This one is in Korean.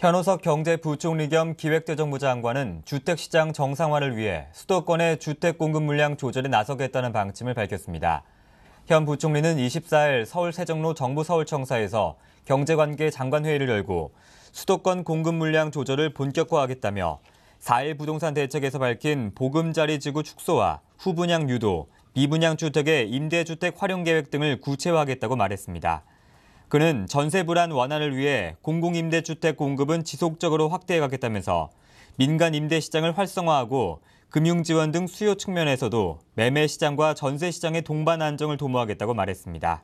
현호석 경제부총리 겸 기획재정부 장관은 주택시장 정상화를 위해 수도권의 주택 공급 물량 조절에 나서겠다는 방침을 밝혔습니다. 현 부총리는 24일 서울 세종로 정부 서울청사에서 경제관계 장관회의를 열고 수도권 공급 물량 조절을 본격화하겠다며 4일 부동산 대책에서 밝힌 보금자리 지구 축소와 후분양 유도, 미분양 주택의 임대주택 활용 계획 등을 구체화하겠다고 말했습니다. 그는 전세 불안 완화를 위해 공공임대주택 공급은 지속적으로 확대해가겠다면서 민간 임대 시장을 활성화하고 금융 지원 등 수요 측면에서도 매매 시장과 전세 시장의 동반 안정을 도모하겠다고 말했습니다.